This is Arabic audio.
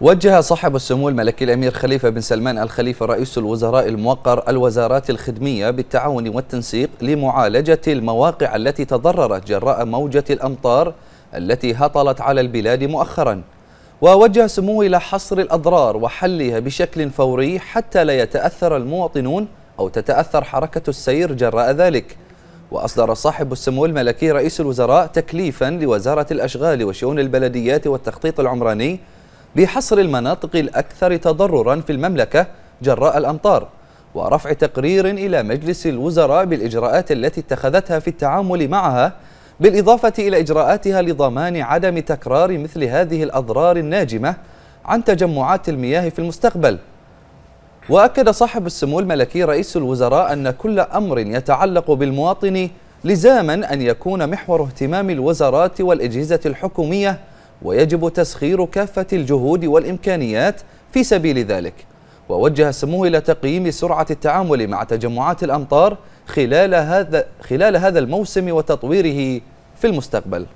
وجه صاحب السمو الملكي الأمير خليفة بن سلمان الخليفة رئيس الوزراء الموقر الوزارات الخدمية بالتعاون والتنسيق لمعالجة المواقع التي تضررت جراء موجة الأمطار التي هطلت على البلاد مؤخرا ووجه سموه إلى حصر الأضرار وحلها بشكل فوري حتى لا يتأثر المواطنون أو تتأثر حركة السير جراء ذلك وأصدر صاحب السمو الملكي رئيس الوزراء تكليفا لوزارة الأشغال وشؤون البلديات والتخطيط العمراني بحصر المناطق الأكثر تضررا في المملكة جراء الأمطار ورفع تقرير إلى مجلس الوزراء بالإجراءات التي اتخذتها في التعامل معها بالإضافة إلى إجراءاتها لضمان عدم تكرار مثل هذه الأضرار الناجمة عن تجمعات المياه في المستقبل وأكد صاحب السمو الملكي رئيس الوزراء أن كل أمر يتعلق بالمواطن لزاما أن يكون محور اهتمام الوزارات والأجهزة الحكومية ويجب تسخير كافة الجهود والإمكانيات في سبيل ذلك ووجه سموه إلى تقييم سرعة التعامل مع تجمعات الأمطار خلال هذا, خلال هذا الموسم وتطويره في المستقبل